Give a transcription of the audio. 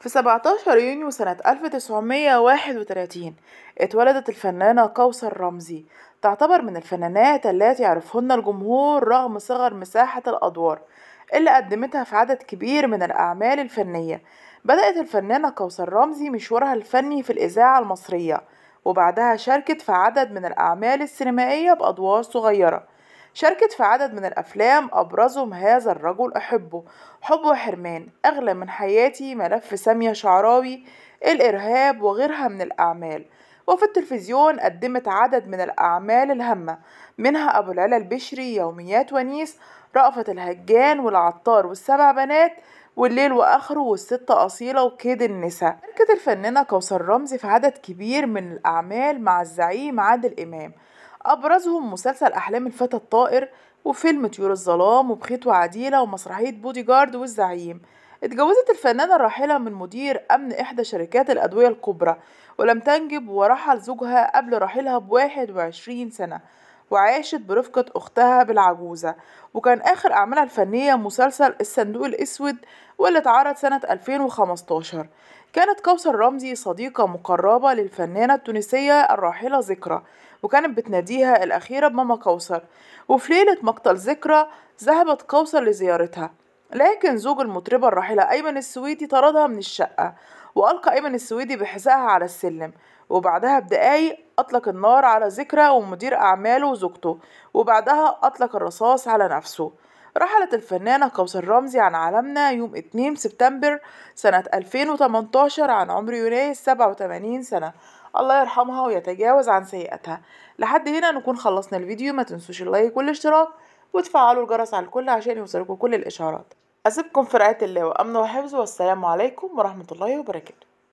في 17 يونيو سنة 1931 اتولدت الفنانة كوثر رمزي تعتبر من الفنانات التي يعرفهن الجمهور رغم صغر مساحة الأدوار اللي قدمتها في عدد كبير من الأعمال الفنية بدأت الفنانة كوثر رمزي مشوارها الفني في الإذاعة المصرية وبعدها شاركت في عدد من الأعمال السينمائية بأدوار صغيرة شاركت في عدد من الأفلام أبرزهم هذا الرجل أحبه حب وحرمان أغلى من حياتي ملف سامية شعراوي الإرهاب وغيرها من الأعمال وفي التلفزيون قدمت عدد من الأعمال الهامة منها أبو العلا البشري يوميات ونيس رأفت الهجان والعطار والسبع بنات والليل وآخره والستة أصيلة وكيد النساء شاركت الفنانة كوثر رمزي في عدد كبير من الأعمال مع الزعيم عادل إمام أبرزهم مسلسل أحلام الفتى الطائر وفيلم طيور الظلام وبخيت وعديلة ومسرحية بودي جارد والزعيم اتجوزت الفنانة الراحلة من مدير أمن إحدى شركات الأدوية الكبرى ولم تنجب ورحل زوجها قبل رحيلها بواحد وعشرين سنة وعاشت برفقة أختها بالعجوزة وكان آخر أعمالها الفنية مسلسل الصندوق الأسود واللي اتعرض سنة 2015 كانت كوثر رمزي صديقة مقربة للفنانة التونسية الراحلة ذكرى وكانت بتناديها الأخيرة بماما كوثر وفي ليلة مقتل ذكرى ذهبت كوثر لزيارتها لكن زوج المطربة الراحلة أيمن السويدي طردها من الشقة وألقى أيمن السويدي بحذائها على السلم وبعدها بدقايق أطلق النار على ذكرى ومدير أعماله وزوجته وبعدها أطلق الرصاص على نفسه رحلت الفنانة كوثر رمزي عن عالمنا يوم 2 سبتمبر سنة 2018 عن عمر يونيس 87 سنة الله يرحمها ويتجاوز عن سيئتها لحد هنا نكون خلصنا الفيديو ما تنسوش اللايك والاشتراك وتفعلوا الجرس على الكل عشان يوصلكم كل الإشعارات أسيبكم في رعاية الله وأمن وحفظ والسلام عليكم ورحمة الله وبركاته